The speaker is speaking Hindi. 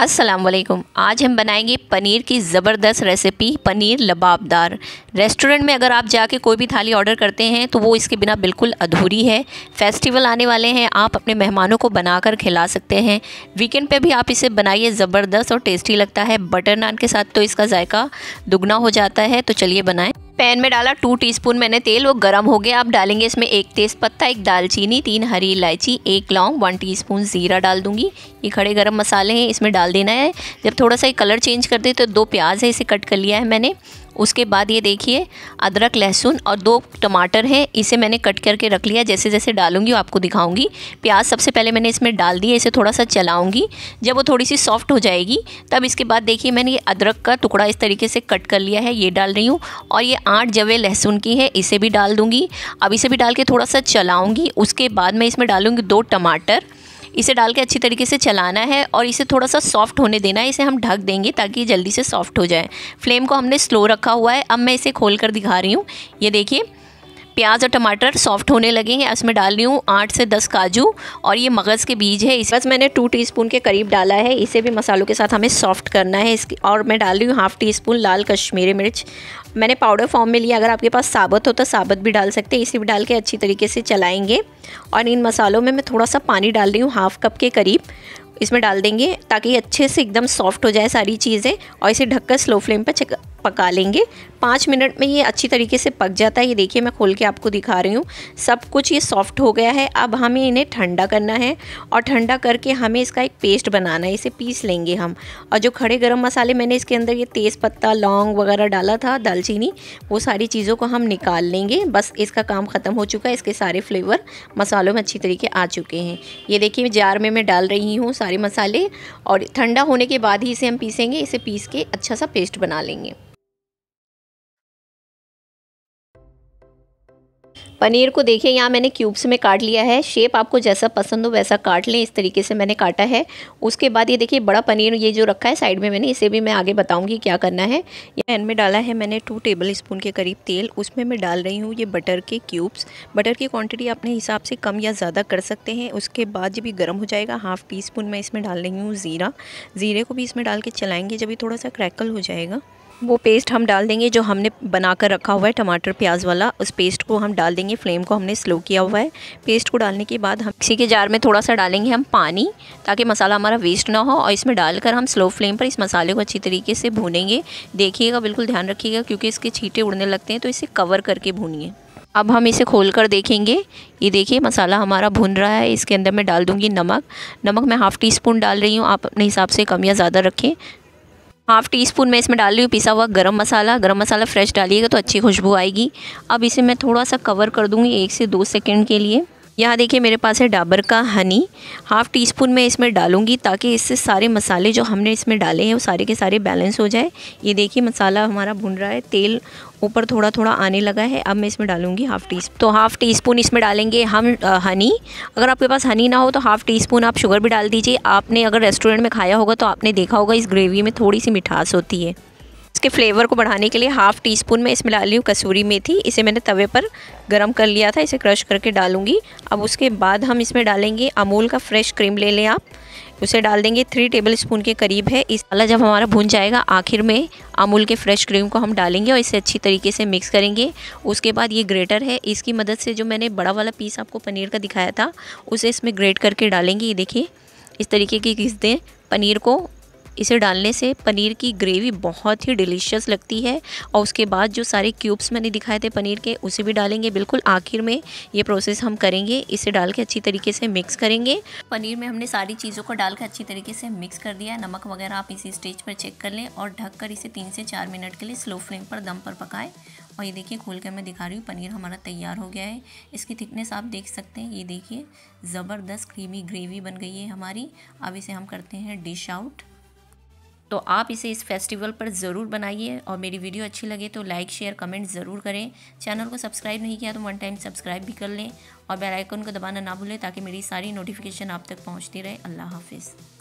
असलम आज हम बनाएंगे पनीर की ज़बरदस्त रेसिपी पनीर लबाबदार रेस्टोरेंट में अगर आप जाके कोई भी थाली ऑर्डर करते हैं तो वो इसके बिना बिल्कुल अधूरी है फेस्टिवल आने वाले हैं आप अपने मेहमानों को बनाकर खिला सकते हैं वीकेंड पे भी आप इसे बनाइए ज़बरदस्त और टेस्टी लगता है बटर नान के साथ तो इसका जायका दुगना हो जाता है तो चलिए बनाएं पैन में डाला टू टीस्पून मैंने तेल वो गर्म हो गया अब डालेंगे इसमें एक तेज़पत्ता एक दालचीनी तीन हरी इलायची एक लौंग वन टीस्पून ज़ीरा डाल दूंगी ये खड़े गरम मसाले हैं इसमें डाल देना है जब थोड़ा सा ये कलर चेंज कर दे तो दो प्याज है इसे कट कर लिया है मैंने उसके बाद ये देखिए अदरक लहसुन और दो टमाटर हैं इसे मैंने कट करके रख लिया जैसे जैसे डालूंगी आपको दिखाऊंगी प्याज सबसे पहले मैंने इसमें डाल दिया इसे थोड़ा सा चलाऊंगी जब वो थोड़ी सी सॉफ्ट हो जाएगी तब इसके बाद देखिए मैंने ये अदरक का टुकड़ा इस तरीके से कट कर लिया है ये डाल रही हूँ और ये आठ जवे लहसुन की है इसे भी डाल दूँगी अब इसे भी डाल के थोड़ा सा चलाऊँगी उसके बाद मैं इसमें डालूँगी दो टमाटर इसे डाल के अच्छी तरीके से चलाना है और इसे थोड़ा सा सॉफ्ट होने देना है इसे हम ढक देंगे ताकि जल्दी से सॉफ्ट हो जाए फ्लेम को हमने स्लो रखा हुआ है अब मैं इसे खोल कर दिखा रही हूँ ये देखिए प्याज और टमाटर सॉफ्ट होने लगेंगे इसमें डाल रही हूँ आठ से दस काजू और ये मगज़ के बीज है इस बस मैंने टू टीस्पून के करीब डाला है इसे भी मसालों के साथ हमें सॉफ्ट करना है इसकी और मैं डाल रही हूँ हाफ़ टी स्पून लाल कश्मीरी मिर्च मैंने पाउडर फॉर्म में लिया अगर आपके पास साबुत हो तो साबुत भी डाल सकते हैं इसे भी डाल के अच्छी तरीके से चलाएँगे और इन मसालों में मैं थोड़ा सा पानी डाल रही हूँ हाफ़ कप के करीब इसमें डाल देंगे ताकि अच्छे से एकदम सॉफ्ट हो जाए सारी चीज़ें और इसे ढककर स्लो फ्लेम पर पका लेंगे पाँच मिनट में ये अच्छी तरीके से पक जाता है ये देखिए मैं खोल के आपको दिखा रही हूँ सब कुछ ये सॉफ्ट हो गया है अब हमें इन्हें ठंडा करना है और ठंडा करके हमें इसका एक पेस्ट बनाना है इसे पीस लेंगे हम और जो खड़े गर्म मसाले मैंने इसके अंदर ये तेज़ पत्ता लौंग वगैरह डाला था दालचीनी वो सारी चीज़ों को हम निकाल लेंगे बस इसका काम ख़त्म हो चुका है इसके सारे फ्लेवर मसालों में अच्छी तरीके आ चुके हैं ये देखिए जार में मैं डाल रही हूँ सारे मसाले और ठंडा होने के बाद ही इसे हम पीसेंगे इसे पीस के अच्छा सा पेस्ट बना लेंगे पनीर को देखिए यहाँ मैंने क्यूब्स में काट लिया है शेप आपको जैसा पसंद हो वैसा काट लें इस तरीके से मैंने काटा है उसके बाद ये देखिए बड़ा पनीर ये जो रखा है साइड में मैंने इसे भी मैं आगे बताऊँगी क्या करना है पैन में डाला है मैंने टू टेबल स्पून के करीब तेल उसमें मैं डाल रही हूँ ये बटर के क्यूब्स बटर की क्वान्टिटी अपने हिसाब से कम या ज़्यादा कर सकते हैं उसके बाद जब ये गर्म हो जाएगा हाफ़ टी स्पून मैं इसमें डाल रही हूँ ज़ीरा ज़ीरे को भी इसमें डाल के चलाएँगे जब भी थोड़ा सा क्रैकल हो जाएगा वो पेस्ट हम डाल देंगे जो हमने बना कर रखा हुआ है टमाटर प्याज वाला उस पेस्ट को हम डाल देंगे फ्लेम को हमने स्लो किया हुआ है पेस्ट को डालने के बाद हम मिक्सी के जार में थोड़ा सा डालेंगे हम पानी ताकि मसाला हमारा वेस्ट ना हो और इसमें डालकर हम स्लो फ्लेम पर इस मसाले को अच्छी तरीके से भूनेंगे देखिएगा बिल्कुल ध्यान रखिएगा क्योंकि इसके छीटे उड़ने लगते हैं तो इसे कवर करके भूनिए अब हम इसे खोल कर देखेंगे ये देखिए मसाला हमारा भुन रहा है इसके अंदर मैं डाल दूँगी नमक नमक मैं हाफ़ टी स्पून डाल रही हूँ आप अपने हिसाब से कम या ज़्यादा रखें हाफ़ टी स्पून मैं इसमें डाल रही हूँ पिसा हुआ गरम मसाला गरम मसाला फ्रेश डालिएगा तो अच्छी खुशबू आएगी अब इसे मैं थोड़ा सा कवर कर दूँगी एक से दो सेकेंड के लिए यहाँ देखिए मेरे पास है डाबर का हनी हाफ़ टी स्पून मैं इसमें डालूँगी ताकि इससे सारे मसाले जो हमने इसमें डाले हैं वो सारे के सारे बैलेंस हो जाए ये देखिए मसाला हमारा भुन रहा है तेल ऊपर थोड़ा थोड़ा आने लगा है अब मैं इसमें डालूंगी हाफ़ टी स्पून तो हाफ़ टी स्पून इसमें डालेंगे हम आ, हनी अगर आपके पास हनी ना हो तो हाफ़ टी स्पून आप शुगर भी डाल दीजिए आपने अगर रेस्टोरेंट में खाया होगा तो आपने देखा होगा इस ग्रेवी में थोड़ी सी मिठास होती है इसके फ्लेवर को बढ़ाने के लिए हाफ़ टी स्पून में इसमें डाली हूँ कसूरी मेथी इसे मैंने तवे पर गरम कर लिया था इसे क्रश करके डालूंगी अब उसके बाद हम इसमें डालेंगे अमूल का फ्रेश क्रीम ले लें आप उसे डाल देंगे थ्री टेबल स्पून के करीब है इस अला जब हमारा भुन जाएगा आखिर में अमूल के फ्रेश क्रीम को हम डालेंगे और इसे अच्छी तरीके से मिक्स करेंगे उसके बाद ये ग्रेटर है इसकी मदद से जो मैंने बड़ा वाला पीस आपको पनीर का दिखाया था उसे इसमें ग्रेट करके डालेंगे ये देखिए इस तरीके की किस दें पनीर को इसे डालने से पनीर की ग्रेवी बहुत ही डिलीशियस लगती है और उसके बाद जो सारे क्यूब्स मैंने दिखाए थे पनीर के उसे भी डालेंगे बिल्कुल आखिर में ये प्रोसेस हम करेंगे इसे डाल के अच्छी तरीके से मिक्स करेंगे पनीर में हमने सारी चीज़ों को डाल के अच्छी तरीके से मिक्स कर दिया नमक वगैरह आप इसी स्टेज पर चेक कर लें और कर इसे तीन से चार मिनट के लिए स्लो फ्लेम पर दम पर पकाएँ और ये देखिए खोल कर मैं दिखा रही हूँ पनीर हमारा तैयार हो गया है इसकी थिकनेस आप देख सकते हैं ये देखिए ज़बरदस्त क्रीमी ग्रेवी बन गई है हमारी अब इसे हम करते हैं डिश आउट तो आप इसे इस फेस्टिवल पर ज़रूर बनाइए और मेरी वीडियो अच्छी लगे तो लाइक शेयर कमेंट ज़रूर करें चैनल को सब्सक्राइब नहीं किया तो वन टाइम सब्सक्राइब भी कर लें और बेल आइकन को दबाना ना भूलें ताकि मेरी सारी नोटिफिकेशन आप तक पहुंचती रहे अल्लाह हाफिज़